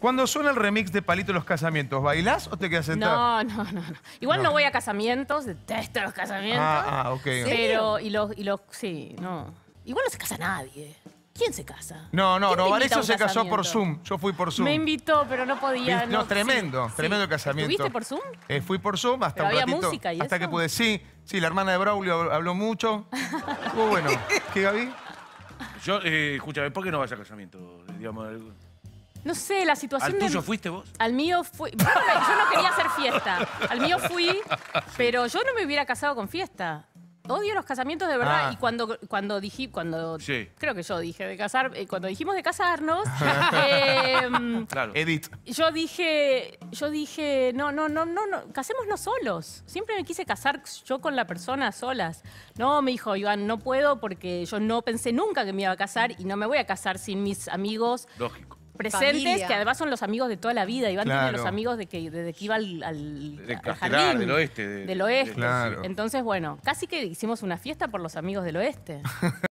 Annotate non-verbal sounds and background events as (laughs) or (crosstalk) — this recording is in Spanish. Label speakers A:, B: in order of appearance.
A: Cuando suena el remix de Palito los Casamientos, ¿bailás o te quedas sentado?
B: No, no, no. no. Igual no. voy a casamientos, detesto los casamientos. Ah,
A: ah ok. Pero,
B: y los, y los, sí, no. Igual no se casa nadie. ¿Quién se casa? No, no, Varecho se casó por
A: Zoom. Yo fui por Zoom. Me
B: invitó, pero no podía. No, tremendo,
A: tremendo casamiento. ¿Fuiste por Zoom? Eh, fui por Zoom hasta pero un había música y Hasta que pude. Sí, sí, la hermana de Braulio habló mucho. Fue (laughs) bueno. ¿Qué, Gaby? Yo, eh, escúchame, ¿por qué no vas a casamiento? Digamos,
B: no sé, la situación ¿Al de... tuyo fuiste vos? Al mío fui... Yo no quería hacer fiesta. Al mío fui, pero yo no me hubiera casado con fiesta. Odio los casamientos de verdad. Ah. Y cuando, cuando dije, cuando sí. creo que yo dije de casar, eh, cuando dijimos de casarnos, (laughs) em,
A: claro. Edith.
B: Yo dije, yo dije, no, no, no, no, no, casémonos solos. Siempre me quise casar yo con la persona solas. No, me dijo Iván, no puedo porque yo no pensé nunca que me iba a casar y no me voy a casar sin mis amigos. Lógico presentes, que además son los amigos de toda la vida. Iván tiene los amigos de que, desde que iba al,
A: jardín. del oeste,
B: Entonces, bueno, casi que hicimos una fiesta por los amigos del oeste. (laughs)